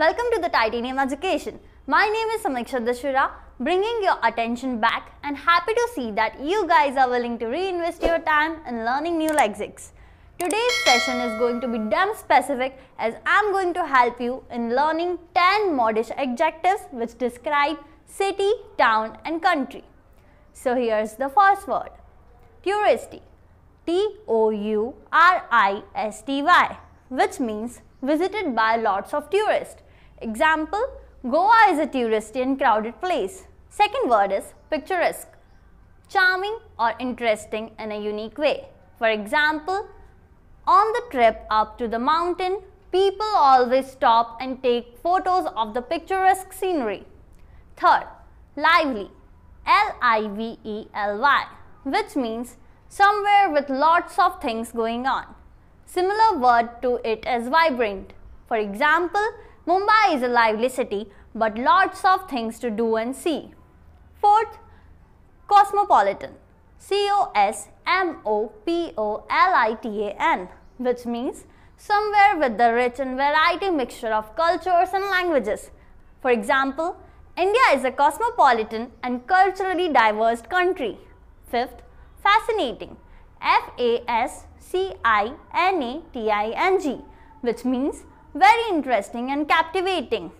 Welcome to the Titanium Education. My name is Samiksha Dashura, bringing your attention back and happy to see that you guys are willing to reinvest your time in learning new lexics. Today's session is going to be damn specific as I'm going to help you in learning 10 modish adjectives which describe city, town and country. So here's the first word. Touristy. T-O-U-R-I-S-T-Y which means visited by lots of tourists. Example, Goa is a touristy and crowded place. Second word is picturesque, charming or interesting in a unique way. For example, on the trip up to the mountain, people always stop and take photos of the picturesque scenery. Third, lively, L-I-V-E-L-Y, which means somewhere with lots of things going on. Similar word to it is vibrant. For example, Mumbai is a lively city but lots of things to do and see. Fourth, cosmopolitan. C O S M O P O L I T A N, which means somewhere with the rich and variety mixture of cultures and languages. For example, India is a cosmopolitan and culturally diverse country. Fifth, fascinating. F A S C I N A T I N G, which means very interesting and captivating.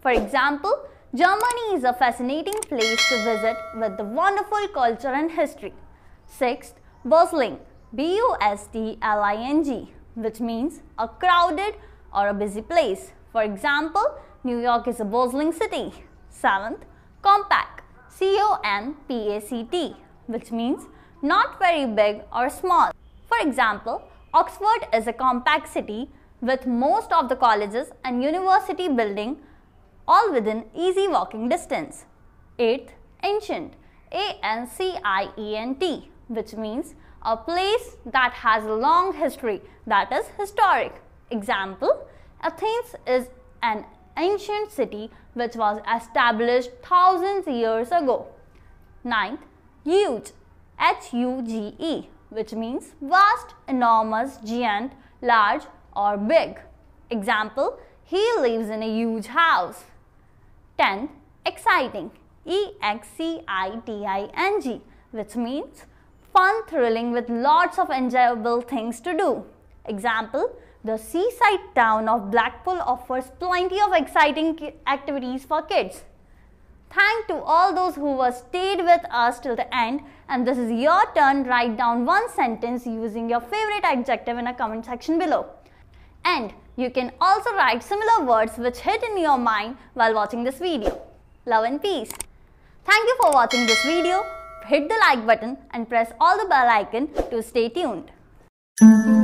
For example, Germany is a fascinating place to visit with the wonderful culture and history. Sixth, bustling, B-U-S-T-L-I-N-G, which means a crowded or a busy place. For example, New York is a bustling city. Seventh, compact, C-O-M-P-A-C-T, which means not very big or small. For example, Oxford is a compact city with most of the colleges and university building all within easy walking distance. 8th, ancient, A-N-C-I-E-N-T, which means a place that has a long history, that is historic. Example, Athens is an ancient city which was established thousands years ago. 9th, huge, H-U-G-E, which means vast, enormous, giant, large, or big. Example, he lives in a huge house. 10. Exciting. E-X-C-I-T-I-N-G which means fun, thrilling with lots of enjoyable things to do. Example, the seaside town of Blackpool offers plenty of exciting activities for kids. Thank to all those who were stayed with us till the end and this is your turn. Write down one sentence using your favorite adjective in a comment section below you can also write similar words which hit in your mind while watching this video. Love and peace. Thank you for watching this video. Hit the like button and press all the bell icon to stay tuned.